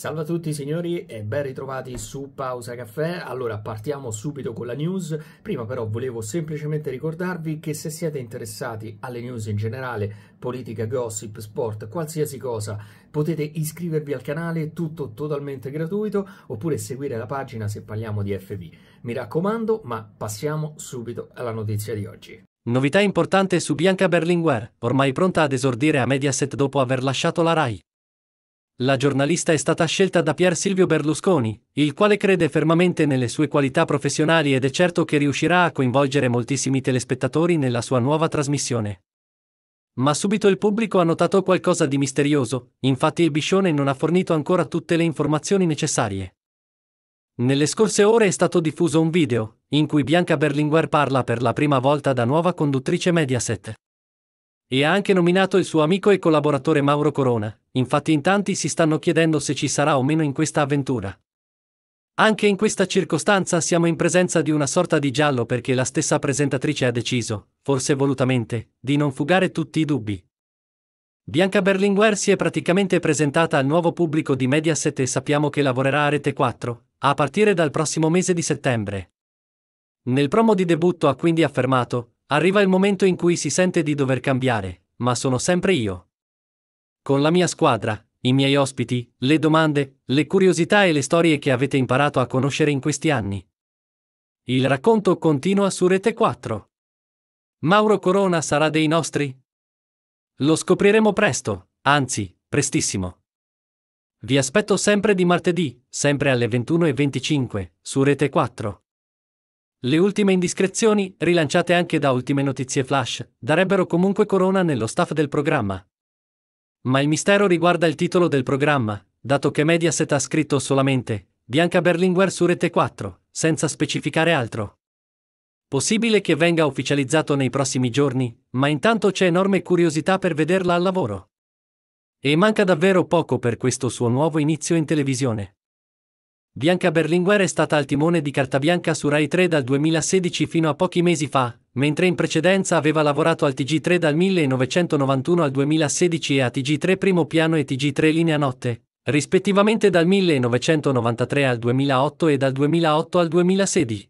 Salve a tutti signori e ben ritrovati su Pausa Caffè. Allora partiamo subito con la news. Prima però volevo semplicemente ricordarvi che se siete interessati alle news in generale, politica, gossip, sport, qualsiasi cosa, potete iscrivervi al canale, tutto totalmente gratuito, oppure seguire la pagina se parliamo di FB. Mi raccomando, ma passiamo subito alla notizia di oggi. Novità importante su Bianca Berlinguer, ormai pronta ad esordire a Mediaset dopo aver lasciato la RAI. La giornalista è stata scelta da Pier Silvio Berlusconi, il quale crede fermamente nelle sue qualità professionali ed è certo che riuscirà a coinvolgere moltissimi telespettatori nella sua nuova trasmissione. Ma subito il pubblico ha notato qualcosa di misterioso, infatti il Biscione non ha fornito ancora tutte le informazioni necessarie. Nelle scorse ore è stato diffuso un video, in cui Bianca Berlinguer parla per la prima volta da nuova conduttrice Mediaset. E ha anche nominato il suo amico e collaboratore Mauro Corona, infatti in tanti si stanno chiedendo se ci sarà o meno in questa avventura. Anche in questa circostanza siamo in presenza di una sorta di giallo perché la stessa presentatrice ha deciso, forse volutamente, di non fugare tutti i dubbi. Bianca Berlinguer si è praticamente presentata al nuovo pubblico di Mediaset e sappiamo che lavorerà a Rete 4, a partire dal prossimo mese di settembre. Nel promo di debutto ha quindi affermato, Arriva il momento in cui si sente di dover cambiare, ma sono sempre io. Con la mia squadra, i miei ospiti, le domande, le curiosità e le storie che avete imparato a conoscere in questi anni. Il racconto continua su Rete 4. Mauro Corona sarà dei nostri? Lo scopriremo presto, anzi, prestissimo. Vi aspetto sempre di martedì, sempre alle 21.25, su Rete 4. Le ultime indiscrezioni, rilanciate anche da ultime notizie flash, darebbero comunque corona nello staff del programma. Ma il mistero riguarda il titolo del programma, dato che Mediaset ha scritto solamente Bianca Berlinguer su Rete 4, senza specificare altro. Possibile che venga ufficializzato nei prossimi giorni, ma intanto c'è enorme curiosità per vederla al lavoro. E manca davvero poco per questo suo nuovo inizio in televisione. Bianca Berlinguer è stata al timone di Cartabianca su Rai 3 dal 2016 fino a pochi mesi fa, mentre in precedenza aveva lavorato al TG3 dal 1991 al 2016 e a TG3 Primo Piano e TG3 Linea Notte, rispettivamente dal 1993 al 2008 e dal 2008 al 2016.